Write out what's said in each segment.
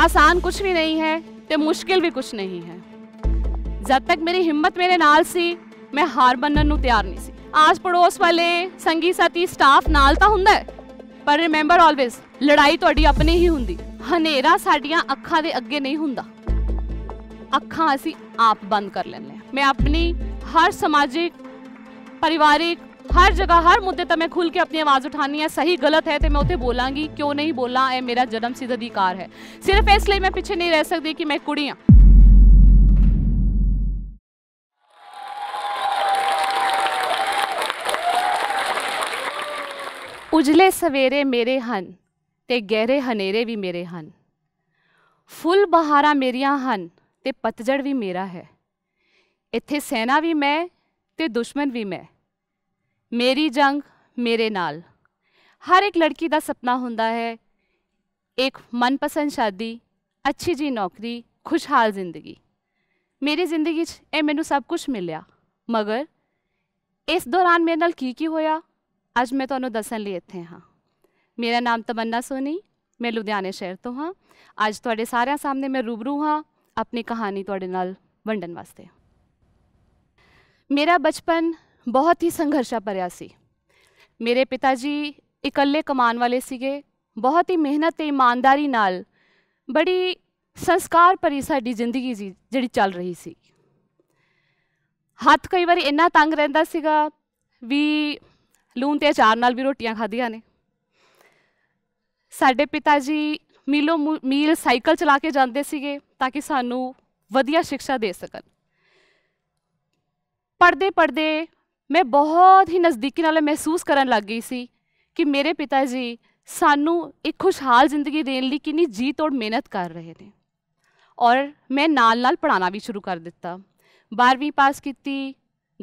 आसान कुछ भी नहीं है ते मुश्किल भी कुछ नहीं है जब तक मेरी हिम्मत मेरे नाल ਸੀ ਮੈਂ ਹਾਰ ਮੰਨਣ ਨੂੰ ਤਿਆਰ ਨਹੀਂ ਸੀ ਆਸ ਪੜੋਸ ਵਾਲੇ ਸੰਗੀ ਸਾਥੀ ਸਟਾਫ ਨਾਲ ਤਾਂ ਹੁੰਦਾ ਪਰ ਰਿਮੈਂਬਰ ਆਲਵੇਸ ਲੜਾਈ ਤੁਹਾਡੀ ਆਪਣੀ ਹੀ ਹੁੰਦੀ ਹਨੇਰਾ ਸਾਡੀਆਂ ਅੱਖਾਂ ਦੇ ਅੱਗੇ ਨਹੀਂ ਹੁੰਦਾ ਅੱਖਾਂ ਅਸੀਂ ਆਪ ਬੰਦ ਕਰ ਲੈਂਦੇ ਹਾਂ ਮੈਂ ਆਪਣੀ ਹਰ ਸਮਾਜਿਕ ਪਰਿਵਾਰਿਕ हर जगह हर मुद्दे तक मैं खुल के अपनी आवाज़ उठानी है सही गलत है तो मैं उतने बोलांगी क्यों नहीं बोलना है मेरा जन्म सिद्ध अधिकार है सिर्फ इसलिए मैं पीछे नहीं रह सकती कि मैं कुड़ी हाँ उजले सवेरे मेरे हैं तो गहरे हनेरे भी मेरे हैं फुल बहारा मेरिया हैं तो पतझड़ भी मेरा है इतने सेना भी मैं ते दुश्मन भी मैं ਮੇਰੀ ਜੰਗ ਮੇਰੇ ਨਾਲ ਹਰ ਇੱਕ ਲੜਕੀ ਦਾ ਸੁਪਨਾ ਹੁੰਦਾ ਹੈ ਇੱਕ ਮਨਪਸੰਦ ਸ਼ਾਦੀ ਅੱਛੀ ਜੀ ਨੌਕਰੀ ਖੁਸ਼ਹਾਲ ਜ਼ਿੰਦਗੀ ਮੇਰੀ ਜ਼ਿੰਦਗੀ 'ਚ ਇਹ ਮੈਨੂੰ ਸਭ ਕੁਝ ਮਿਲਿਆ ਮਗਰ ਇਸ ਦੌਰਾਨ ਮੇਰੇ ਨਾਲ ਕੀ ਕੀ ਹੋਇਆ ਅੱਜ ਮੈਂ ਤੁਹਾਨੂੰ ਦੱਸਣ ਲਈ ਇੱਥੇ ਹਾਂ ਮੇਰਾ ਨਾਮ ਤਮੰਨਾ ਸੋਨੀ ਮੈਂ ਲੁਧਿਆਣੇ ਸ਼ਹਿਰ ਤੋਂ ਹਾਂ ਅੱਜ ਤੁਹਾਡੇ ਸਾਰਿਆਂ ਸਾਹਮਣੇ ਮੈਂ ਰੂਬਰੂ ਹਾਂ ਆਪਣੀ ਕਹਾਣੀ ਤੁਹਾਡੇ ਨਾਲ ਵੰਡਣ ਵਾਸਤੇ ਮੇਰਾ ਬਚਪਨ बहुत ही संघर्षा भरिया ਸੀ ਮੇਰੇ ਪਿਤਾ ਜੀ ਇਕੱਲੇ ਕਮਾਨ ਵਾਲੇ ਸੀਗੇ ਬਹੁਤ ਹੀ ਮਿਹਨਤ ਤੇ ਇਮਾਨਦਾਰੀ ਨਾਲ ਬੜੀ ਸੰਸਕਾਰ ਭਰੀ ਸਾਡੀ ਜ਼ਿੰਦਗੀ ਸੀ ਜਿਹੜੀ ਚੱਲ ਰਹੀ ਸੀ ਹੱਥ ਕਈ ਵਾਰੀ ਇੰਨਾ ਤੰਗ ਰਹਿੰਦਾ ਸੀਗਾ ਵੀ ਲੂਣ ਤੇ ਅਚਾਰ ਨਾਲ ਵੀ ਰੋਟੀਆਂ ਖਾਧੀਆਂ ਨੇ ਸਾਡੇ ਪਿਤਾ ਜੀ ਮੀਲੋ ਮੀਲ ਸਾਈਕਲ ਚਲਾ ਕੇ ਜਾਂਦੇ ਸੀਗੇ ਤਾਂ ਕਿ ਸਾਨੂੰ ਵਧੀਆ ਸਿੱਖਿਆ ਦੇ ਸਕਣ ਪੜਦੇ ਪੜਦੇ ਮੈਂ ਬਹੁਤ ਹੀ ਨਜ਼ਦੀਕੀ ਨਾਲ ਮਹਿਸੂਸ ਕਰਨ ਲੱਗ ਗਈ ਸੀ ਕਿ ਮੇਰੇ ਪਿਤਾ ਜੀ ਸਾਨੂੰ ਇੱਕ ਖੁਸ਼ਹਾਲ ਜ਼ਿੰਦਗੀ ਦੇਣ ਲਈ ਕਿੰਨੀ ਜੀ ਤੋੜ ਮਿਹਨਤ ਕਰ ਰਹੇ ਨੇ ਔਰ ਮੈਂ ਨਾਲ-ਨਾਲ ਪੜਾਣਾ ਵੀ ਸ਼ੁਰੂ ਕਰ ਦਿੱਤਾ 12ਵੀਂ ਪਾਸ ਕੀਤੀ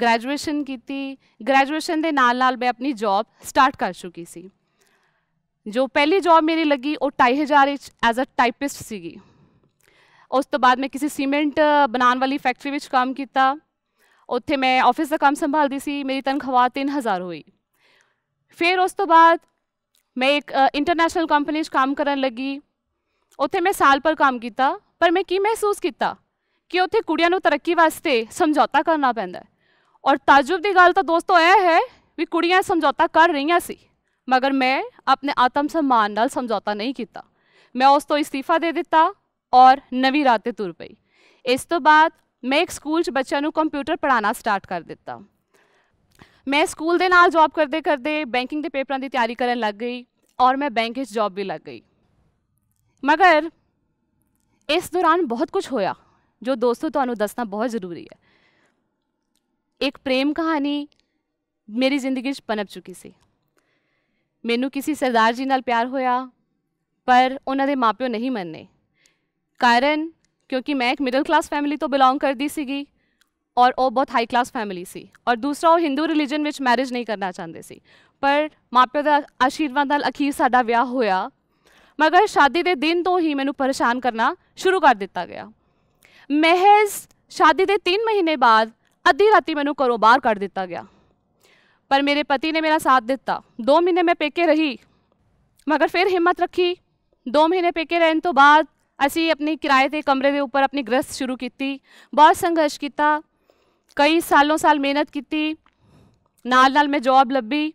ਗ੍ਰੈਜੂਏਸ਼ਨ ਕੀਤੀ ਗ੍ਰੈਜੂਏਸ਼ਨ ਦੇ ਨਾਲ-ਨਾਲ ਮੈਂ ਆਪਣੀ ਜੌਬ ਸਟਾਰਟ ਕਰ ਚੁੱਕੀ ਸੀ ਜੋ ਪਹਿਲੀ ਜੌਬ ਮੇਰੀ ਲੱਗੀ ਉਹ 2500 ਐਜ਼ ਅ ਟਾਈਪਿਸਟ ਸੀਗੀ ਉਸ ਤੋਂ ਬਾਅਦ ਮੈਂ ਕਿਸੇ ਸੀਮੈਂਟ ਬਣਾਉਣ ਵਾਲੀ ਫੈਕਟਰੀ ਵਿੱਚ ਕੰਮ ਕੀਤਾ ਉੱਥੇ ਮੈਂ ਆਫਿਸ ਦਾ ਕੰਮ ਸੰਭਾਲਦੀ ਸੀ ਮੇਰੀ ਤਨਖਾਹ 3000 ਹੋਈ ਫਿਰ ਉਸ ਤੋਂ ਬਾਅਦ ਮੈਂ ਇੱਕ ਇੰਟਰਨੈਸ਼ਨਲ ਕੰਪਨੀ 'ਚ ਕੰਮ ਕਰਨ ਲੱਗੀ ਉੱਥੇ ਮੈਂ ਸਾਲ ਪਰ ਕੰਮ ਕੀਤਾ ਪਰ ਮੈਂ ਕੀ ਮਹਿਸੂਸ ਕੀਤਾ ਕਿ ਉੱਥੇ ਕੁੜੀਆਂ ਨੂੰ ਤਰੱਕੀ ਵਾਸਤੇ ਸਮਝੌਤਾ ਕਰਨਾ ਪੈਂਦਾ ਹੈ ਔਰ ਤਾਜੁਬ ਦੀ ਗੱਲ ਤਾਂ ਦੋਸਤੋ ਇਹ ਹੈ ਵੀ ਕੁੜੀਆਂ ਸਮਝੌਤਾ ਕਰ ਰਹੀਆਂ ਸੀ ਮਗਰ ਮੈਂ ਆਪਣੇ ਆਤਮ ਸਨਮਾਨ ਨਾਲ ਸਮਝੌਤਾ ਨਹੀਂ ਕੀਤਾ ਮੈਂ ਉਸ ਤੋਂ ਇਸਤੀਫਾ ਦੇ ਦਿੱਤਾ ਔਰ ਨਵੀਂ ਰਾਹ ਤੇ ਤੁਰ ਪਈ ਇਸ ਤੋਂ ਬਾਅਦ ਮੈਂ ਇੱਕ ਸਕੂਲ 'ਚ ਬੱਚਿਆਂ ਨੂੰ ਕੰਪਿਊਟਰ ਪੜਾਉਣਾ ਸਟਾਰਟ ਕਰ ਦਿੱਤਾ ਮੈਂ ਸਕੂਲ ਦੇ ਨਾਲ ਜੌਬ ਕਰਦੇ ਕਰਦੇ ਬੈਂਕਿੰਗ ਦੇ ਪੇਪਰਾਂ ਦੀ ਤਿਆਰੀ ਕਰਨ ਲੱਗ ਗਈ ਔਰ ਮੈਂ ਬੈਂਕ 'ਚ ਜੌਬ ਵੀ ਲੱਗ ਗਈ ਮਗਰ ਇਸ ਦੌਰਾਨ ਬਹੁਤ ਕੁਝ ਹੋਇਆ ਜੋ ਦੋਸਤੋ ਤੁਹਾਨੂੰ ਦੱਸਣਾ ਬਹੁਤ ਜ਼ਰੂਰੀ ਹੈ ਇੱਕ ਪ੍ਰੇਮ ਕਹਾਣੀ ਮੇਰੀ ਜ਼ਿੰਦਗੀ 'ਚ ਪਨਪ ਚੁੱਕੀ ਸੀ ਮੈਨੂੰ ਕਿਸੇ ਸਰਦਾਰ ਜੀ ਨਾਲ ਪਿਆਰ ਹੋਇਆ ਪਰ ਉਹਨਾਂ ਦੇ ਮਾਪਿਓ ਨਹੀਂ ਮੰਨੇ ਕਾਰਨ ਕਿਉਂਕਿ ਮੈਂ ਇੱਕ ਮਿਡਲ ਕਲਾਸ ਫੈਮਿਲੀ ਤੋਂ ਬਿਲੋਂਗ ਕਰਦੀ ਸੀਗੀ ਔਰ ਉਹ ਬਹੁਤ ਹਾਈ ਕਲਾਸ ਫੈਮਿਲੀ ਸੀ ਔਰ ਦੂਸਰਾ ਉਹ ਹਿੰਦੂ ਰਿਲੀਜਨ ਵਿੱਚ ਮੈਰਿਜ ਨਹੀਂ ਕਰਨਾ ਚਾਹੁੰਦੇ ਸੀ ਪਰ ਮਾਪਿਆਂ ਦਾ ਆਸ਼ੀਰਵਾਦ ਨਾਲ ਅਖੀਰ ਸਾਡਾ ਵਿਆਹ ਹੋਇਆ ਮਗਰ ਸ਼ਾਦੀ ਦੇ ਦਿਨ ਤੋਂ ਹੀ ਮੈਨੂੰ ਪਰੇਸ਼ਾਨ ਕਰਨਾ ਸ਼ੁਰੂ ਕਰ ਦਿੱਤਾ ਗਿਆ ਮਹਿਜ਼ ਸ਼ਾਦੀ ਦੇ 3 ਮਹੀਨੇ ਬਾਅਦ ਅੱਧੀ ਰਾਤੀ ਮੈਨੂੰ ਘਰੋਂ ਬਾਹਰ ਕੱਢ ਦਿੱਤਾ ਗਿਆ पर मेरे पति ने मेरा साथ दिता दो महीने मैं पेके रही मगर फिर हिम्मत रखी दो महीने पेके रहने तो बाद ਅਸੀਂ ਆਪਣੀ ਕਿਰਾਏ ਤੇ ਕਮਰੇ ਦੇ ਉੱਪਰ ਆਪਣੀ ਗ੍ਰਸਤ ਸ਼ੁਰੂ ਕੀਤੀ ਬਹੁਤ ਸੰਘਰਸ਼ ਕੀਤਾ ਕਈ ਸਾਲੋਂ ਸਾਲ ਮਿਹਨਤ ਕੀਤੀ ਨਾਲ ਨਾਲ ਮੈਂ ਜੌਬ ਲੱਭੀ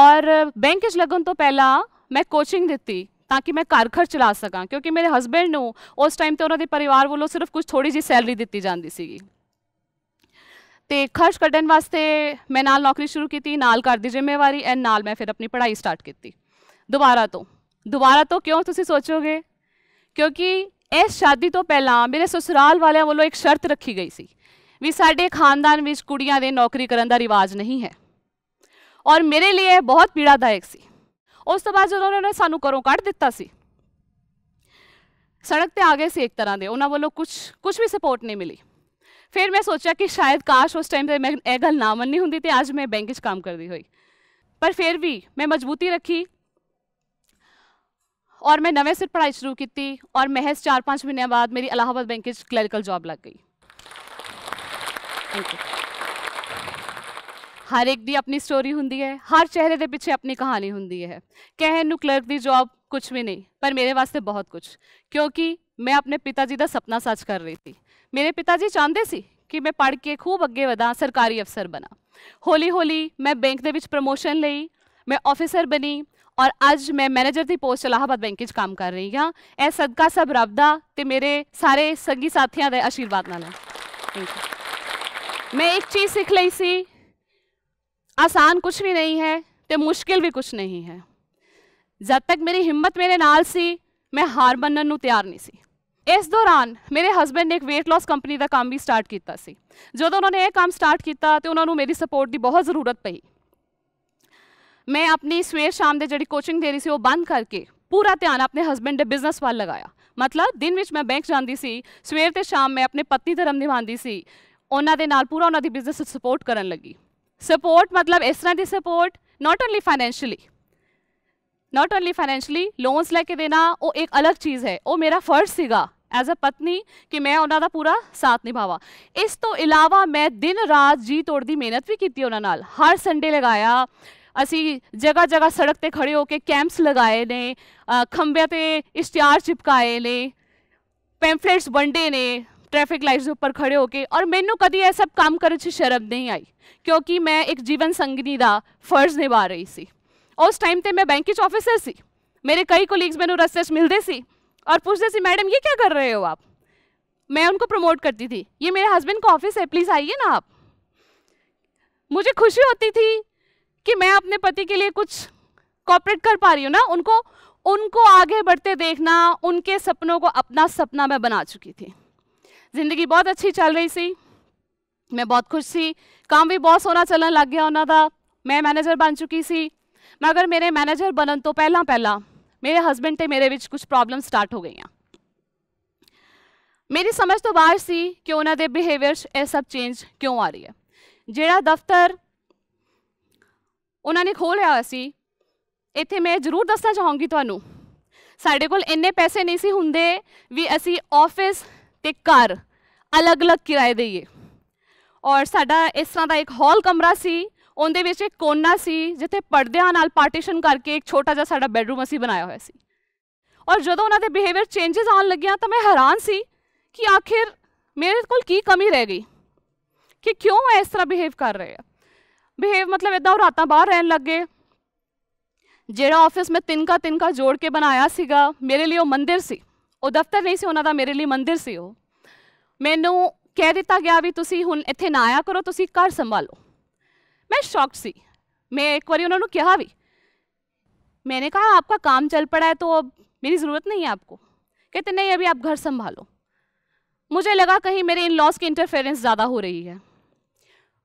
ਔਰ ਬੈਂਕ 'ਚ ਲੱਗਣ ਤੋਂ ਪਹਿਲਾਂ ਮੈਂ ਕੋਚਿੰਗ ਦਿੱਤੀ ਤਾਂ ਕਿ ਮੈਂ ਘਰ ਖਰ ਚਲਾ ਸਕਾਂ ਕਿਉਂਕਿ ਮੇਰੇ ਹਸਬੰਡ ਨੂੰ ਉਸ ਟਾਈਮ ਤੇ ਉਹਨਾਂ ਦੇ ਪਰਿਵਾਰ ਵੱਲੋਂ ਸਿਰਫ ਕੁਝ ਥੋੜੀ ਜੀ ਸੈਲਰੀ ਦਿੱਤੀ ਜਾਂਦੀ ਸੀਗੀ ਤੇ ਖਰਚ ਕੱਢਣ ਵਾਸਤੇ ਮੈਂ ਨਾਲ ਨੌਕਰੀ ਸ਼ੁਰੂ ਕੀਤੀ ਨਾਲ ਘਰ ਦੀ ਜ਼ਿੰਮੇਵਾਰੀ ਐਂ ਨਾਲ ਮੈਂ ਫਿਰ ਆਪਣੀ ਪੜ੍ਹਾਈ ਸਟਾਰਟ ਕੀਤੀ ਦੁਬਾਰਾ ਤੋਂ ਦੁਬਾਰਾ ਤੋਂ ਕਿਉਂ ਤੁਸੀਂ ਸੋਚੋਗੇ ਕਿਉਂਕਿ ਇਸ ਸ਼ਾਦੀ ਤੋਂ ਪਹਿਲਾਂ ਮੇਰੇ ਸਸੁਰਾਲ ਵਾਲਿਆਂ ਵੱਲੋਂ ਇੱਕ ਸ਼ਰਤ ਰੱਖੀ ਗਈ ਸੀ ਵੀ ਸਾਡੇ ਖਾਨਦਾਨ ਵਿੱਚ ਕੁੜੀਆਂ ਦੇ ਨੌਕਰੀ ਕਰਨ ਦਾ ਰਿਵਾਜ ਨਹੀਂ ਹੈ ਔਰ ਮੇਰੇ ਲਈ ਇਹ ਬਹੁਤ ਪੀੜਾਦਾਇਕ ਸੀ ਉਸ ਤੋਂ ਬਾਅਦ ਜਦੋਂ ਉਹਨਾਂ ਨੇ ਸਾਨੂੰ ਘਰੋਂ ਕੱਢ ਦਿੱਤਾ ਸੀ ਸੜਕ ਤੇ ਆ ਗਏ ਸੀ ਇੱਕ ਤਰ੍ਹਾਂ ਦੇ ਉਹਨਾਂ ਵੱਲੋਂ ਕੁਝ ਕੁਝ ਵੀ ਸਪੋਰਟ ਨਹੀਂ ਮਿਲੀ ਫਿਰ ਮੈਂ ਸੋਚਿਆ ਕਿ ਸ਼ਾਇਦ ਕਾਸ਼ ਉਸ ਟਾਈਮ ਤੇ ਮੈਂ ਇਹ ਗੱਲ ਨਾ ਮੰਨੀ ਹੁੰਦੀ ਤੇ ਅੱਜ ਮੈਂ ਬੈਂਕ 'ਚ ਕੰਮ ਕਰਦੀ ਹੋਈ ਪਰ ਫਿਰ ਵੀ ਮੈਂ ਮਜ਼ਬੂਤੀ ਰੱਖੀ ਔਰ ਮੈਂ ਨਵੇਂ ਸਿਰ ਪੜ੍ਹਾਈ ਸ਼ੁਰੂ ਕੀਤੀ ਔਰ ਮਹਿਸ 4 4-5 ਮਹੀਨਿਆਂ ਬਾਅਦ ਮੇਰੀ ਅਲਾਹਾਬਾਦ ਬੈਂਕ ਵਿੱਚ ਕਲੈਰੀਕਲ ਜੌਬ ਲੱਗ ਗਈ ਹਰ ਇੱਕ ਦੀ ਆਪਣੀ ਸਟੋਰੀ ਹੁੰਦੀ ਹੈ ਹਰ ਚਿਹਰੇ ਦੇ ਪਿੱਛੇ ਆਪਣੀ ਕਹਾਣੀ ਹੁੰਦੀ ਹੈ ਕਹਿਣ ਨੂੰ ਕਲਰਕ ਦੀ ਜੌਬ ਕੁਝ ਵੀ ਨਹੀਂ ਪਰ ਮੇਰੇ ਵਾਸਤੇ ਬਹੁਤ ਕੁਝ ਕਿਉਂਕਿ ਮੈਂ ਆਪਣੇ ਪਿਤਾ ਜੀ ਦਾ ਸੁਪਨਾ ਸੱਚ ਕਰ ਰਹੀ ਸੀ ਮੇਰੇ ਪਿਤਾ ਜੀ ਚਾਹੁੰਦੇ ਸੀ ਕਿ ਮੈਂ ਪੜ੍ਹ ਕੇ ਖੂਬ ਅੱਗੇ ਵਧਾਂ ਸਰਕਾਰੀ ਅਫਸਰ ਬਣਾ ਹੌਲੀ ਹੌਲੀ ਮੈਂ ਬੈਂਕ ਦੇ ਵਿੱਚ ਪ੍ਰੋਮੋਸ਼ਨ ਲਈ ਮੈਂ ਆਫੀਸਰ ਬਣੀ और अज मैं मैनेजर ਦੀ ਪੋਸਟ ਇਲਾਹਾਬਾਦ ਬੈਂਕ ਵਿੱਚ ਕੰਮ ਕਰ ਰਹੀ ਹਾਂ ਇਹ ਸਦਕਾ ਸਭ ਰੱਬ ਦਾ ਤੇ ਮੇਰੇ ਸਾਰੇ ਸੰਗੀ ਸਾਥੀਆਂ ਦੇ ਆਸ਼ੀਰਵਾਦ ਨਾਲ ਹੈ ਮੈਂ ਇੱਕ ਚੀਜ਼ ਸਿੱਖ ਲਈ ਸੀ ਆਸਾਨ ਕੁਝ ਵੀ ਨਹੀਂ ਹੈ ਤੇ ਮੁਸ਼ਕਿਲ ਵੀ ਕੁਝ ਨਹੀਂ ਹੈ ਜਦ ਤੱਕ ਮੇਰੀ ਹਿੰਮਤ ਮੇਰੇ ਨਾਲ ਸੀ ਮੈਂ ਹਾਰ ਮੰਨਣ ਨੂੰ ਤਿਆਰ ਨਹੀਂ ਸੀ ਇਸ ਦੌਰਾਨ ਮੇਰੇ ਹਸਬੰਡ ਨੇ ਇੱਕ weight loss ਕੰਪਨੀ ਦਾ ਕੰਮ ਵੀ ਸਟਾਰਟ ਕੀਤਾ ਸੀ ਜਦੋਂ ਉਹਨਾਂ ਨੇ ਇਹ ਕੰਮ ਸਟਾਰਟ ਕੀਤਾ ਤੇ ਉਹਨਾਂ ਨੂੰ ਮੇਰੀ ਸਪੋਰਟ ਦੀ ਬਹੁਤ ਜ਼ਰੂਰਤ ਪਈ ਮੈਂ ਆਪਣੀ ਸਵੇਰ ਸ਼ਾਮ ਦੇ ਜਿਹੜੀ ਕੋਚਿੰਗ ਦੇ ਰਹੀ ਸੀ ਉਹ ਬੰਦ ਕਰਕੇ ਪੂਰਾ ਧਿਆਨ ਆਪਣੇ ਹਸਬੰਡ ਦੇ ਬਿਜ਼ਨਸ ਵੱਲ ਲਗਾਇਆ ਮਤਲਬ ਦਿਨ ਵਿੱਚ ਮੈਂ ਬੈਂਕ ਜਾਂਦੀ ਸੀ ਸਵੇਰ ਤੇ ਸ਼ਾਮ ਮੈਂ ਆਪਣੇ ਪਤੀ ਧਰਮ ਨਿਭਾਉਂਦੀ ਸੀ ਉਹਨਾਂ ਦੇ ਨਾਲ ਪੂਰਾ ਉਹਨਾਂ ਦੀ ਬਿਜ਼ਨਸ ਸਪੋਰਟ ਕਰਨ ਲੱਗੀ ਸਪੋਰਟ ਮਤਲਬ ਇਸ ਤਰ੍ਹਾਂ ਦੀ support not only financially not only financially loans ਲੈ ਕੇ ਦੇਣਾ ਉਹ ਇੱਕ ਅਲੱਗ ਚੀਜ਼ ਹੈ ਉਹ ਮੇਰਾ ਫਰਜ਼ ਸੀਗਾ ਐਜ਼ ਅ ਪਤਨੀ ਕਿ ਮੈਂ ਉਹਨਾਂ ਦਾ ਪੂਰਾ ਸਾਥ ਨਿਭਾਵਾ ਇਸ ਤੋਂ ਇਲਾਵਾ ਮੈਂ ਦਿਨ ਰਾਤ ਜੀ ਤੋੜਦੀ ਮਿਹਨਤ ਵੀ ਕੀਤੀ ਉਹਨਾਂ ਨਾਲ ਹਰ ਸੰਡੇ ਲਗਾਇਆ असी जगह जगह सड़क पर खड़े होकर कैंप्स लगाए ने खंबे इश्तहार चिपकाए ने पैम्फलेट्स वंडे ने ट्रैफिक लाइट्स उपर खड़े होकर और मैनू कभी यह सब काम कर शर्म नहीं आई क्योंकि मैं एक जीवन संगनी का फर्ज निभा रही थी उस टाइम तो मैं बैंक ऑफिसर से मेरे कई कोलीग्स मैं रस्ते मिलते सी और पूछते सी मैडम ये क्या कर रहे हो आप मैं उनको प्रमोट करती थी ये मेरे हस्बैंड का ऑफिस है प्लीज़ आइए ना आप मुझे खुशी होती थी कि मैं अपने पति के लिए कुछ कॉपरेट कर पा रही हूँ ना उनको उनको आगे बढ़ते देखना उनके सपनों को अपना सपना मैं बना चुकी थी ज़िंदगी बहुत अच्छी चल रही थी मैं बहुत खुश थी काम भी बहुत सोना चलन लग गया होना था मैं मैनेजर बन चुकी सी मगर मेरे मैनेजर बनन तो पहला पहला मेरे हस्बैंड ते मेरे बच्चे कुछ प्रॉब्लम स्टार्ट हो गई मेरी समझ तो बाहर सी कि उन्होंने बिहेवियर ये सब चेंज क्यों आ रही है ਹੈ दफ्तर ਉਹਨਾਂ ਨੇ ਖੋਲ ਲਿਆ ਸੀ ਇੱਥੇ ਮੈਂ ਜ਼ਰੂਰ ਦੱਸਣਾ ਚਾਹਾਂਗੀ ਤੁਹਾਨੂੰ ਸਾਡੇ ਕੋਲ ਇੰਨੇ ਪੈਸੇ ਨਹੀਂ ਸੀ ਹੁੰਦੇ ਵੀ ਅਸੀਂ ਆਫਿਸ ਤੇ ਘਰ ਅਲੱਗ-ਅਲੱਗ ਕਿਰਾਏ ਦੇਈਏ ਔਰ ਸਾਡਾ ਇਸ ਤਰ੍ਹਾਂ ਦਾ ਇੱਕ ਹਾਲ ਕਮਰਾ ਸੀ ਉਹਦੇ ਵਿੱਚ ਇੱਕ ਕੋਨਾ ਸੀ ਜਿੱਥੇ ਪਰਦਿਆਂ ਨਾਲ ਪਾਰਟੀਸ਼ਨ ਕਰਕੇ ਇੱਕ ਛੋਟਾ ਜਿਹਾ ਸਾਡਾ ਬੈੱਡਰੂਮ ਅਸੀਂ ਬਣਾਇਆ ਹੋਇਆ ਸੀ ਔਰ ਜਦੋਂ ਉਹਨਾਂ ਦੇ ਬਿਹੇਵੀਅਰ ਚੇਂਜਸ ਆਉਣ ਲੱਗਿਆ ਤਾਂ ਮੈਂ ਹੈਰਾਨ ਸੀ ਕਿ ਆਖਿਰ ਮੇਰੇ ਕੋਲ ਕੀ ਕਮੀ ਰਹਿ ਗਈ ਕਿ ਕਿਉਂ ਇਸ ਤਰ੍ਹਾਂ ਬਿਹੇਵ ਕਰ ਰਹੇ ਆ ਬਿਹੇਵ ਮਤਲਬ ਇਦਾਂ ਰਾਤਾਂ ਬਾਹਰ ਰਹਿਣ ਲੱਗੇ ਜਿਹੜਾ ਆਫਿਸ ਮੈਂ ਤਿੰਨ ਕਾ ਤਿੰਨ ਕਾ ਜੋੜ ਕੇ ਬਣਾਇਆ ਸੀਗਾ ਮੇਰੇ ਲਈ ਉਹ ਮੰਦਿਰ ਸੀ ਉਹ ਦਫ਼ਤਰ ਨਹੀਂ ਸੀ ਉਹਨਾਂ ਦਾ ਮੇਰੇ ਲਈ ਮੰਦਿਰ ਸੀ ਉਹ ਮੈਨੂੰ ਕਹਿ ਦਿੱਤਾ ਗਿਆ ਵੀ ਤੁਸੀਂ ਹੁਣ ਇੱਥੇ ਨਾ ਆਇਆ ਕਰੋ ਤੁਸੀਂ ਘਰ ਸੰਭਾਲੋ ਮੈਂ मैं ਸੀ ਮੈਂ ਇੱਕ ਵਾਰੀ ਉਹਨਾਂ ਨੂੰ ਕਿਹਾ ਵੀ ਮੈਨੇ ਕਹਾ ਆਪਕਾ ਕੰਮ ਚੱਲ ਪੜਾ ਹੈ ਤੋ ਅਬ ਮੇਰੀ ਜ਼ਰੂਰਤ ਨਹੀਂ ਹੈ ਆਪਕੋ ਕਹਤੇ ਨਹੀਂ ਅਭੀ ਆਪ ਘਰ ਸੰਭਾਲੋ ਮੈਨੂੰ ਲਗਾ ਕਹੀਂ ਮੇਰੇ ਇਨ लॉस ਕੀ ਇੰਟਰਫੇਰੈਂਸ ਜ਼ਿਆਦਾ ਹੋ ਰਹੀ ਹੈ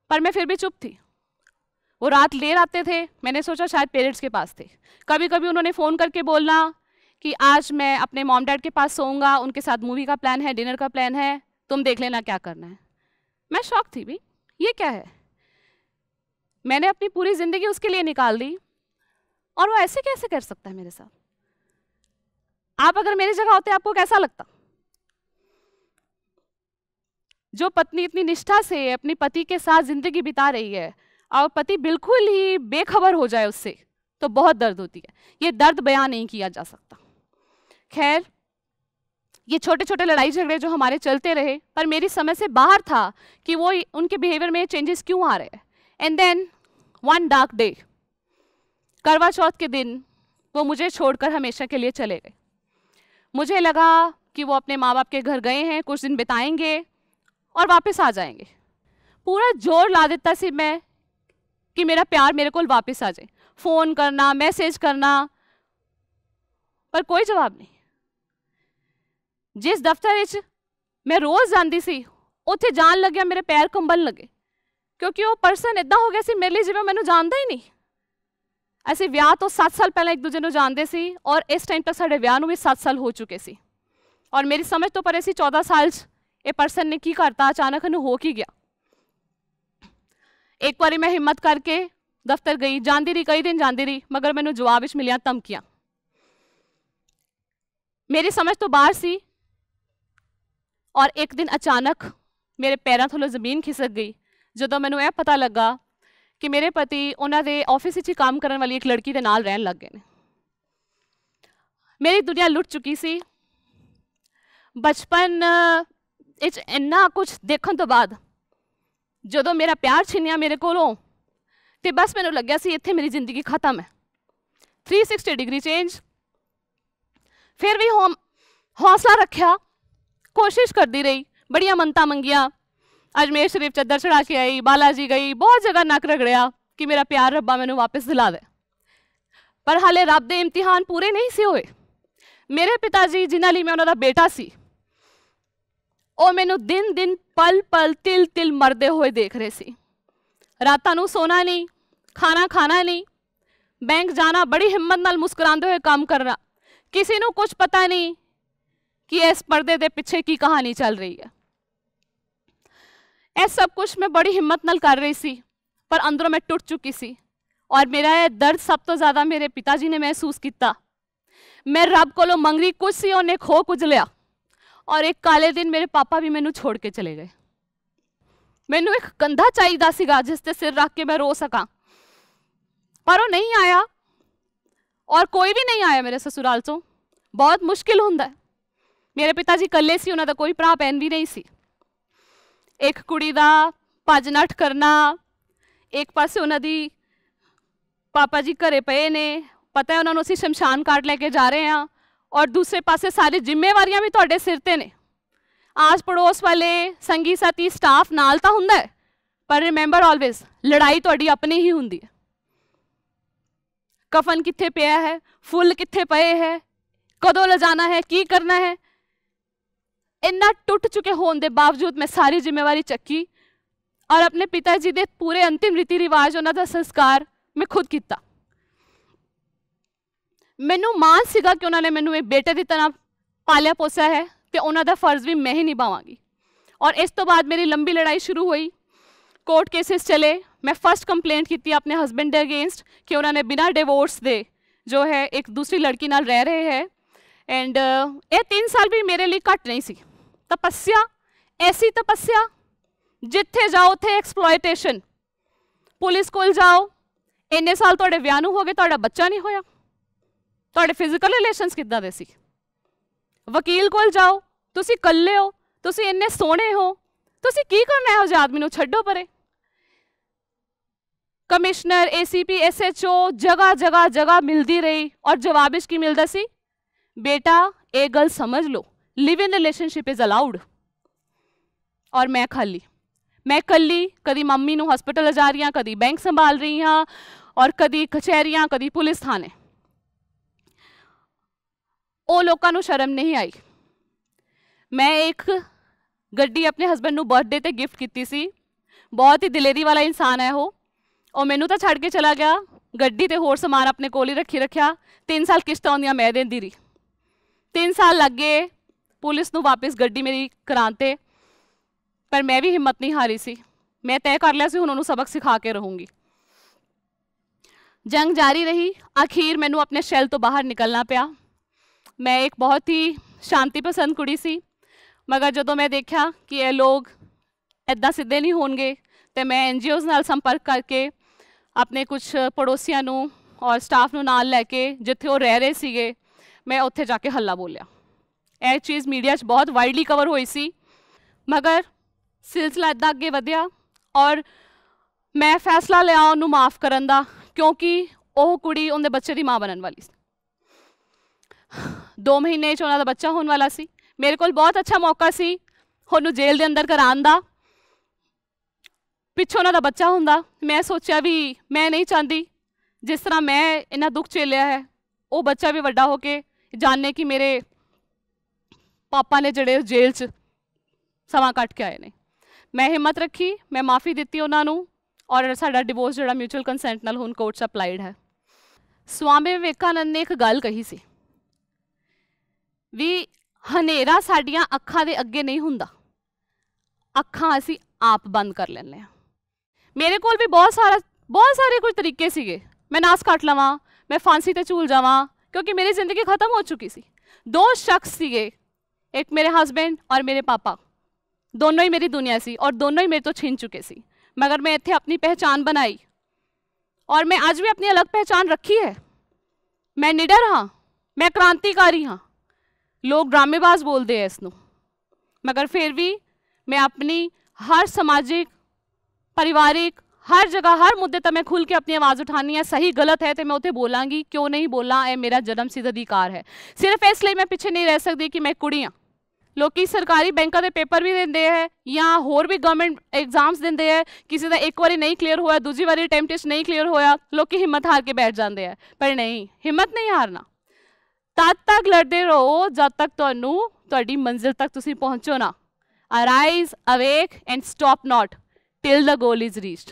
ਪਰ ਮੈਂ ਫਿਰ ਵੀ ਚੁੱਪ थी वो रात लेर आते थे मैंने सोचा शायद पेरेंट्स के पास थे कभी कभी उन्होंने फ़ोन करके बोलना कि आज मैं अपने मॉम डैड के पास सोऊंगा उनके साथ मूवी का प्लान है डिनर का प्लान है तुम देख लेना क्या करना है मैं शौक थी भी ये क्या है मैंने अपनी पूरी ज़िंदगी उसके लिए निकाल दी और वो ऐसे कैसे कर सकता है मेरे साथ आप अगर मेरी जगह होते आपको कैसा लगता जो पत्नी इतनी निष्ठा से अपने पति के साथ ज़िंदगी बिता रही है और पति बिल्कुल ही बेखबर हो जाए उससे तो बहुत दर्द होती है ये दर्द बयां नहीं किया जा सकता खैर ये छोटे छोटे लड़ाई झगड़े जो हमारे चलते रहे पर मेरी समय से बाहर था कि वो उनके बिहेवियर में चेंजेस क्यों आ रहे हैं and then one dark day Karwa Chauth के दिन वो मुझे छोड़कर हमेशा के लिए चले गए मुझे लगा कि वो अपने माँ बाप के घर गए हैं कुछ दिन बिताएंगे और वापस आ जाएंगे पूरा जोर ला देता से मैं ਕਿ ਮੇਰਾ ਪਿਆਰ ਮੇਰੇ ਕੋਲ ਵਾਪਸ ਆ ਜਾਏ ਫੋਨ ਕਰਨਾ ਮੈਸੇਜ ਕਰਨਾ ਪਰ ਕੋਈ ਜਵਾਬ ਨਹੀਂ ਜਿਸ ਦਫ਼ਤਰ ਵਿੱਚ ਮੈਂ ਰੋਜ਼ ਜਾਂਦੀ ਸੀ ਉੱਥੇ ਜਾਣ ਲੱਗਿਆ ਮੇਰੇ ਪੈਰ ਕੰਬਣ ਲੱਗੇ ਕਿਉਂਕਿ ਉਹ ਪਰਸਨ ਇਦਾਂ ਹੋ ਗਿਆ ਸੀ ਮੇਰੇ ਲਈ ਜਿਵੇਂ ਮੈਨੂੰ ਜਾਣਦਾ ਹੀ ਨਹੀਂ ਅਸੀਂ ਵਿਆਹ ਤੋਂ 7 ਸਾਲ ਪਹਿਲਾਂ ਇੱਕ ਦੂਜੇ ਨੂੰ ਜਾਣਦੇ ਸੀ ਔਰ ਇਸ ਟਾਈਮ ਤੱਕ ਸਾਡੇ ਵਿਆਹ ਨੂੰ ਵੀ 7 ਸਾਲ ਹੋ ਚੁੱਕੇ ਸੀ ਔਰ ਮੇਰੀ ਸਮਝ ਤੋਂ ਪਰੇ ਸੀ 14 ਸਾਲ ਇਹ ਪਰਸਨ ਨੇ ਕੀ ਕਰਤਾ ਅਚਾਨਕ ਨੂੰ ਹੋ ਕੀ ਗਿਆ ਇੱਕ ਵਾਰੀ ਮੈਂ ਹਿੰਮਤ ਕਰਕੇ ਦਫ਼ਤਰ ਗਈ ਜਾਂਦੀ ਰਹੀ ਕਈ ਦਿਨ ਜਾਂਦੀ ਰਹੀ ਮਗਰ ਮੈਨੂੰ ਜਵਾਬ ਵਿੱਚ ਮਿਲਿਆ ਧਮਕੀਆਂ ਮੇਰੀ ਸਮਝ ਤੋਂ ਬਾਹਰ ਸੀ ਔਰ ਇੱਕ ਦਿਨ ਅਚਾਨਕ ਮੇਰੇ ਪੈਰਾਂ ਥੱਲੇ ਜ਼ਮੀਨ ਖਿਸਕ ਗਈ ਜਦੋਂ ਮੈਨੂੰ ਇਹ ਪਤਾ ਲੱਗਾ ਕਿ ਮੇਰੇ ਪਤੀ ਉਹਨਾਂ ਦੇ ਆਫਿਸ ਵਿੱਚ ਕੰਮ ਕਰਨ ਵਾਲੀ ਇੱਕ ਲੜਕੀ ਦੇ ਨਾਲ ਰਹਿਣ ਲੱਗ ਗਏ ਨੇ ਮੇਰੀ ਦੁਨੀਆ ਲੁੱਟ ਚੁੱਕੀ ਸੀ ਬਚਪਨ ਇਹ ਇੰਨਾ ਕੁਝ ਦੇਖਣ ਤੋਂ ਬਾਅਦ ਜਦੋਂ ਮੇਰਾ ਪਿਆਰ ਛਿਨਿਆ ਮੇਰੇ ਕੋਲੋਂ ਤੇ ਬਸ ਮੈਨੂੰ ਲੱਗਿਆ ਸੀ ਇੱਥੇ ਮੇਰੀ ਜ਼ਿੰਦਗੀ ਖਤਮ ਹੈ 360 ਡਿਗਰੀ ਚੇਂਜ ਫਿਰ ਵੀ ਹੌਸਲਾ ਰੱਖਿਆ ਕੋਸ਼ਿਸ਼ ਕਰਦੀ ਰਹੀ ਬੜੀਆਂ ਮੰਤਾ ਮੰਗੀਆਂ ਅਜਮੇਰ ਸ਼ਰੀਫ ਚੱਦਰ ਚੜਾ ਕੇ ਆਈ ਬਾਲਾਜੀ ਗਈ ਬਹੁਤ ਜਗ੍ਹਾ ਨੱਕ ਰਗੜਿਆ ਕਿ ਮੇਰਾ ਪਿਆਰ ਰੱਬਾ ਮੈਨੂੰ ਵਾਪਸ ਦਿਲਾ ਦੇ ਪਰ ਹਾਲੇ ਰੱਬ ਦੇ ਇਮਤਿਹਾਨ ਪੂਰੇ ਨਹੀਂ ਸੀ ਹੋਏ ਮੇਰੇ ਪਿਤਾ ਜੀ ਜਿਨ੍ਹਾਂ ਲਈ ਮੈਂ ਉਹਨਾਂ ਦਾ ਬੇਟਾ ਸੀ ਉਹ ਮੈਨੂੰ ਦਿਨ ਦਿਨ पल पल तिल तिल मरदे हुए देख रहे सी रातां ਨੂੰ ਸੋਣਾ ਨਹੀਂ ਖਾਣਾ ਖਾਣਾ ਨਹੀਂ ਬੈਂਕ ਜਾਣਾ ਬੜੀ ਹਿੰਮਤ ਨਾਲ ਮੁਸਕਰਾਉਂਦੇ ਹੋਏ ਕੰਮ ਕਰਨਾ ਕਿਸੇ ਨੂੰ ਕੁਝ ਪਤਾ ਨਹੀਂ ਕਿ ਇਸ ਪਰਦੇ ਦੇ ਪਿੱਛੇ ਕੀ ਕਹਾਣੀ ਚੱਲ ਰਹੀ ਹੈ ਇਹ ਸਭ ਕੁਝ ਮੈਂ ਬੜੀ ਹਿੰਮਤ ਨਾਲ ਕਰ ਰਹੀ ਸੀ ਪਰ ਅੰਦਰੋਂ ਮੈਂ ਟੁੱਟ ਚੁੱਕੀ ਸੀ ਔਰ ਮੇਰਾ ਇਹ ਦਰਦ ਸਭ ਤੋਂ ਜ਼ਿਆਦਾ ਮੇਰੇ ਪਿਤਾ ਜੀ ਨੇ ਮਹਿਸੂਸ ਕੀਤਾ ਮੈਂ ਰੱਬ ਕੋਲੋਂ ਮੰਗਰੀ ਕੁਝ ਸੀ ਉਹਨੇ ਖੋ ਕੁਝ ਲਿਆ ਔਰ ਇੱਕ ਕਾਲੇ ਦਿਨ ਮੇਰੇ ਪਾਪਾ ਵੀ ਮੈਨੂੰ ਛੋੜ ਕੇ ਚਲੇ ਗਏ ਮੈਨੂੰ ਇੱਕ ਕੰਧਾ ਚਾਹੀਦਾ ਸੀਗਾ ਜਿਸ ਤੇ ਸਿਰ ਰੱਖ ਕੇ ਮੈਂ ਰੋ ਸਕਾਂ ਪਰ ਉਹ ਨਹੀਂ ਆਇਆ ਔਰ ਕੋਈ ਵੀ ਨਹੀਂ ਆਇਆ ਮੇਰੇ ਸਸੁਰਾਲ ਤੋਂ ਬਹੁਤ ਮੁਸ਼ਕਿਲ ਹੁੰਦਾ ਮੇਰੇ ਪਿਤਾ ਜੀ ਇਕੱਲੇ ਸੀ ਉਹਨਾਂ ਦਾ ਕੋਈ ਭਰਾ ਭੈਣ ਵੀ ਨਹੀਂ ਸੀ ਇੱਕ ਕੁੜੀ ਦਾ ਭਜਨਠ ਕਰਨਾ ਇੱਕ ਪਾਸੇ ਉਹਨਾਂ ਦੀ ਪਾਪਾ ਜੀ ਘਰੇ ਪਏ ਨੇ ਪਤਾ ਹੈ ਉਹਨਾਂ ਨੂੰ ਅਸੀਂ ਸ਼ਮਸ਼ਾਨ ਘਾਟ ਲੈ ਕੇ ਜਾ ਰਹੇ ਹਾਂ और दूसरे पास सारी जिम्मेवार भी थोड़े सिर पर ने आस पड़ोस वाले संगी साथी स्टाफ नाल तो होंगे पर रिमैबर ऑलवेज लड़ाई थोड़ी अपनी ही होंगी कफन कितने पिया है फुल कितने पे है कदों ले जाना है की करना है इन्ना टुट चुके होने के बावजूद मैं सारी जिम्मेवारी चकी और अपने पिता जी के पूरे अंतिम रीति रिवाज उन्हों का संस्कार मैं खुद किया ਮੈਨੂੰ ਮਾਣ ਸੀਗਾ ਕਿ ਉਹਨਾਂ ਨੇ ਮੈਨੂੰ ਇਹ ਬੇਟੇ ਦੀ ਤਰ੍ਹਾਂ ਪਾਲਿਆ ਪੋਸਿਆ ਹੈ ਤੇ ਉਹਨਾਂ ਦਾ ਫਰਜ਼ ਵੀ ਮੈਂ ਹੀ ਨਿਭਾਵਾਂਗੀ ਔਰ ਇਸ ਤੋਂ ਬਾਅਦ ਮੇਰੀ ਲੰਬੀ ਲੜਾਈ ਸ਼ੁਰੂ ਹੋਈ ਕੋਰਟ ਕੇਸਿਸ ਚਲੇ ਮੈਂ ਫਰਸਟ ਕੰਪਲੇਂਟ ਕੀਤੀ ਆਪਣੇ ਹਸਬੰਡ ਦੇ ਅਗੇਂਸਟ ਕਿ ਉਹਨਾਂ ਨੇ ਬਿਨਾਂ ਡਿਵੋਰਸ ਦੇ ਜੋ ਹੈ ਇੱਕ ਦੂਸਰੀ ਲੜਕੀ ਨਾਲ ਰਹਿ ਰਹੇ ਹੈ ਐਂਡ ਇਹ 3 ਸਾਲ ਵੀ ਮੇਰੇ ਲਈ ਘੱਟ ਨਹੀਂ ਸੀ ਤਪੱਸਿਆ ਐਸੀ ਤਪੱਸਿਆ ਜਿੱਥੇ ਜਾਓ ਉੱਥੇ ਐਕਸਪਲੋਇਟੇਸ਼ਨ ਪੁਲਿਸ ਕੋਲ ਜਾਓ ਇੰਨੇ ਸਾਲ ਤੁਹਾਡੇ ਵਿਆਹ ਨੂੰ ਹੋ ਗਏ ਤੁਹਾਡਾ ਬੱਚਾ ਨਹੀਂ ਹੋਇਆ थोड़े फिजिकल रिलेशन किदा वकील को जाओ तुम कले हो तुम इन्ने सोने हो तुम की करना यह आदमी छोड़ो परे commissioner A C P S H O जगह जगह जगह मिलती रही और जवाब की मिलता सी बेटा ये गल समझ लो live in relationship is allowed और मैं खाली मैं कल कभी मम्मी हॉस्पिटल जा रही हाँ कभी बैंक संभाल रही हाँ और कभी कचहरियाँ कभी पुलिस थाने ਉਹ ਲੋਕਾਂ ਨੂੰ ਸ਼ਰਮ ਨਹੀਂ ਆਈ ਮੈਂ ਇੱਕ ਗੱਡੀ ਆਪਣੇ ਹਸਬੰਡ ਨੂੰ ਬਰਥਡੇ ਤੇ ਗਿਫਟ ਕੀਤੀ ਸੀ ਬਹੁਤ ਹੀ ਦਿਲੇਰੀ ਵਾਲਾ ਇਨਸਾਨ ਹੈ ਉਹ ਉਹ ਮੈਨੂੰ ਤਾਂ ਛੱਡ ਕੇ ਚਲਾ ਗਿਆ ਗੱਡੀ ਤੇ ਹੋਰ ਸਮਾਨ ਆਪਣੇ ਕੋਲ ਹੀ ਰੱਖੀ ਰੱਖਿਆ 3 ਸਾਲ ਕਿਸ਼ਤਾਂ ਆਉਂਦੀਆਂ ਮੈਂ ਦਿੰਦੀ ਰਹੀ 3 ਸਾਲ ਲੱਗੇ ਪੁਲਿਸ ਨੂੰ ਵਾਪਸ ਗੱਡੀ ਮੇਰੀ ਕਰਾਂ ਤੇ ਪਰ ਮੈਂ ਵੀ ਹਿੰਮਤ ਨਹੀਂ ਹਾਰੀ ਸੀ ਮੈਂ ਤੈਅ ਕਰ ਲਿਆ ਸੀ ਹੁਣ ਉਹਨੂੰ ਸਬਕ ਸਿਖਾ ਕੇ ਰਹੂੰਗੀ ਜੰਗ ਜਾਰੀ ਰਹੀ ਅਖੀਰ ਮੈਨੂੰ ਆਪਣੇ ਸ਼ੈਲ ਤੋਂ ਬਾਹਰ ਨਿਕਲਣਾ ਪਿਆ ਮੈਂ ਇੱਕ ਬਹੁਤ ਹੀ ਸ਼ਾਂਤੀ ਪਸੰਦ ਕੁੜੀ ਸੀ ਮਗਰ ਜਦੋਂ ਮੈਂ ਦੇਖਿਆ ਕਿ ਇਹ ਲੋਕ ਐਦਾਂ ਸਿੱਧੇ ਨਹੀਂ ਹੋਣਗੇ ਤੇ ਮੈਂ ਐਨਜੀਓਜ਼ ਨਾਲ ਸੰਪਰਕ ਕਰਕੇ ਆਪਣੇ ਕੁਝ ਪੜੋਸੀਆਂ ਨੂੰ ਔਰ ਸਟਾਫ ਨੂੰ ਨਾਲ ਲੈ ਕੇ ਜਿੱਥੇ ਉਹ ਰਹਿ ਰਹੇ ਸੀਗੇ ਮੈਂ ਉੱਥੇ ਜਾ ਕੇ ਹੱਲਾ ਬੋਲਿਆ ਇਹ ਚੀਜ਼ ਮੀਡੀਆ 'ਚ ਬਹੁਤ ਵਾਈਡਲੀ ਕਵਰ ਹੋਈ ਸੀ ਮਗਰ ਸਿਲਸਿਲਾ ਇਦਾਂ ਅੱਗੇ ਵਧਿਆ ਔਰ ਮੈਂ ਫੈਸਲਾ ਲਿਆ ਉਹਨੂੰ ਮਾਫ ਕਰਨ ਦਾ ਕਿਉਂਕਿ ਉਹ ਕੁੜੀ ਉਹਦੇ ਬੱਚੇ ਦੀ ਮਾਂ ਬਣਨ ਵਾਲੀ ਸੀ 2 ਮਹੀਨੇ 'ਚ ਉਹਨਾਂ ਦਾ ਬੱਚਾ ਹੋਣ ਵਾਲਾ ਸੀ ਮੇਰੇ ਕੋਲ ਬਹੁਤ ਅੱਛਾ ਮੌਕਾ ਸੀ ਉਹਨੂੰ ਜੇਲ੍ਹ ਦੇ ਅੰਦਰ ਕਰਾਉਣ ਦਾ ਪਿੱਛੋਂ ਉਹਨਾਂ ਦਾ ਬੱਚਾ ਹੁੰਦਾ ਮੈਂ ਸੋਚਿਆ ਵੀ ਮੈਂ ਨਹੀਂ ਚਾਹੁੰਦੀ ਜਿਸ ਤਰ੍ਹਾਂ ਮੈਂ ਇਹਨਾਂ ਦੁੱਖ ਚੇਲਿਆ ਹੈ ਉਹ ਬੱਚਾ ਵੀ ਵੱਡਾ ਹੋ ਕੇ ਜਾਣੇ ਕਿ ਮੇਰੇ ਪਾਪਾ ਨੇ ਜਿਹੜੇ ਜੇਲ੍ਹ 'ਚ ਸਮਾਂ ਕੱਟ ਕੇ ਆਏ ਨੇ ਮੈਂ ਹਿੰਮਤ ਰੱਖੀ ਮੈਂ ਮਾਫੀ ਦਿੱਤੀ ਉਹਨਾਂ ਨੂੰ ਔਰ ਸਾਡਾ ਡਿਵੋਰਸ ਜਿਹੜਾ ਮਿਊਚੁਅਲ ਕੰਸੈਂਟ ਨਾਲ ਹੁਣ ਕੋਰਟ 'ਚ ਅਪਲਾਈਡ ਹੈ ਸਵਾਮੀ ਵਿਵੇਕਾਨੰਦ ਨੇ ਇੱਕ ਗੱਲ ਕਹੀ ਸੀ भीरा हनेरा अखा के अगे नहीं हों अखा असी आप बंद कर लें मेरे को भी बहुत सारा बहुत सारे कुछ तरीके से मैं नास कट लव मैं फांसी तो झूल जाव क्योंकि मेरी जिंदगी खत्म हो चुकी सी दो शख्स से एक मेरे हसबेंड और मेरे पापा दोनों ही मेरी दुनिया से और दोनों ही मेरे तो छीन चुके सी मगर मैं इतने अपनी पहचान बनाई और मैं अज भी अपनी अलग पहचान रखी है मैं निडर हाँ मैं क्रांतिकारी हाँ लोग ड्रामेबाज बोलते हैं इसनों मगर फिर भी मैं अपनी हर सामाजिक परिवारिक हर जगह हर मुद्दे तक मैं खुल के अपनी आवाज़ उठानी है सही गलत है तो मैं उत्थे बोलांगी क्यों नहीं बोला है मेरा जन्म सिद्ध अधिकार है सिर्फ इसलिए मैं पीछे नहीं रह सकती कि मैं कुड़ी हाँ लोग सरकारी बैंकों के पेपर भी देंगे है या होर भी गवर्नमेंट एग्जाम्स देंगे है किसी का एक बार नहीं क्लीयर होया ਦੂਜੀ बार अटैम्प्ट नहीं क्लीयर होया लोग हिम्मत हार के बैठ जाते हैं पर नहीं हिम्मत नहीं हारना ਤਦ ਤੱਕ ਲੜਦੇ ਰਹੋ ਜਦ ਤੱਕ ਤੁਹਾਨੂੰ ਤੁਹਾਡੀ ਮੰਜ਼ਿਲ ਤੱਕ ਤੁਸੀਂ ਪਹੁੰਚੋ ਨਾ arise awake and stop not till the goal is reached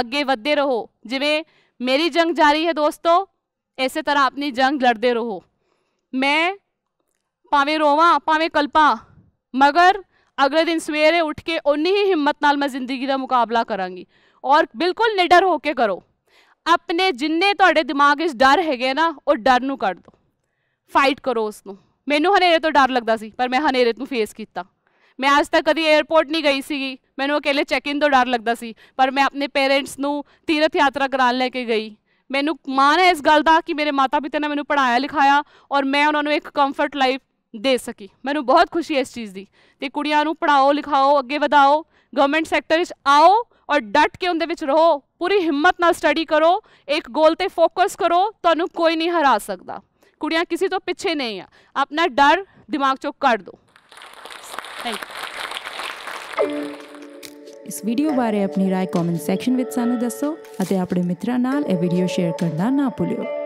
ਅੱਗੇ ਵਧਦੇ ਰਹੋ ਜਿਵੇਂ ਮੇਰੀ ਜੰਗ ਜਾਰੀ ਹੈ ਦੋਸਤੋ ਇਸੇ ਤਰ੍ਹਾਂ ਆਪਣੀ ਜੰਗ ਲੜਦੇ ਰਹੋ ਮੈਂ ਭਾਵੇਂ ਰੋਵਾਂ ਭਾਵੇਂ ਕਲਪਾਂ ਮਗਰ ਅਗਲੇ ਦਿਨ ਸਵੇਰੇ ਉੱਠ ਕੇ ਉਨੀ ਹੀ ਹਿੰਮਤ ਨਾਲ ਮੈਂ ਜ਼ਿੰਦਗੀ ਦਾ ਮੁਕਾਬਲਾ ਕਰਾਂਗੀ ਔਰ ਬਿਲਕੁਲ ਨਿਡਰ ਹੋ ਕੇ ਕਰੋ ਆਪਣੇ ਜਿੰਨੇ ਤੁਹਾਡੇ ਦਿਮਾਗ 'ਚ ਡਰ ਹੈਗੇ ਨਾ ਉਹ ਡਰ ਨੂੰ ਕੱਢ ਦਿਓ ਫਾਈਟ ਕਰੋ ਉਸ ਨੂੰ ਮੈਨੂੰ ਹਨੇਰੇ ਤੋਂ ਡਰ ਲੱਗਦਾ ਸੀ ਪਰ ਮੈਂ ਹਨੇਰੇ ਨੂੰ ਫੇਸ ਕੀਤਾ ਮੈਂ ਅੱਜ ਤੱਕ ਕਦੀ 에어ਪੋਰਟ ਨਹੀਂ ਗਈ ਸੀਗੀ ਮੈਨੂੰ ਅਕੇਲੇ ਚੈੱਕ-ਇਨ ਤੋਂ ਡਰ ਲੱਗਦਾ ਸੀ ਪਰ ਮੈਂ ਆਪਣੇ ਪੇਰੈਂਟਸ ਨੂੰ ਤੀਰਥ ਯਾਤਰਾ ਕਰਾਉਣ ਲੈ ਕੇ ਗਈ ਮੈਨੂੰ ਮਾਣ ਹੈ ਇਸ ਗੱਲ ਦਾ ਕਿ ਮੇਰੇ ਮਾਤਾ ਪਿਤਾ ਨੇ ਮੈਨੂੰ ਪੜਾਇਆ ਲਿਖਾਇਆ ਔਰ ਮੈਂ ਉਹਨਾਂ ਨੂੰ ਇੱਕ ਕੰਫਰਟ ਲਾਈਫ ਦੇ ਸਕੀ ਮੈਨੂੰ ਬਹੁਤ ਖੁਸ਼ੀ ਹੈ ਇਸ ਚੀਜ਼ ਦੀ ਤੇ ਕੁੜੀਆਂ ਨੂੰ ਪੜਾਓ ਲਿਖਾਓ ਅੱਗੇ ਵਧਾਓ ਗਵਰਨਮੈਂਟ ਸੈਕਟਰ ਵਿੱਚ ਆਓ ਔਰ ਡਟ ਕੇ ਉਹਦੇ ਵਿੱਚ ਰਹੋ ਪੂਰੀ ਹਿੰਮਤ ਨਾਲ ਸਟੱਡੀ ਕਰੋ ਇੱਕ ਗੋਲ ਤੇ ਫੋਕਸ ਕਰੋ ਤੁਹਾਨੂੰ ਕੋਈ ਨਹੀਂ ਹਰਾ ਸਕਦਾ ਕੁੜੀਆਂ ਕਿਸੇ ਤੋਂ ਪਿੱਛੇ ਨਹੀਂ ਆ ਆਪਣਾ ਡਰ ਦਿਮਾਗ ਚੋਂ ਕੱਢ ਦਿਓ ਥੈਂਕ ਯੂ ਇਸ ਵੀਡੀਓ ਬਾਰੇ ਆਪਣੀ رائے ਕਮੈਂਟ ਸੈਕਸ਼ਨ ਵਿੱਚ ਸਾਨੂੰ ਦੱਸੋ ਅਤੇ ਆਪਣੇ ਮਿੱਤਰਾਂ ਨਾਲ ਇਹ ਵੀਡੀਓ ਸ਼ੇਅਰ ਕਰਨਾ ਨਾ ਭੁੱਲਿਓ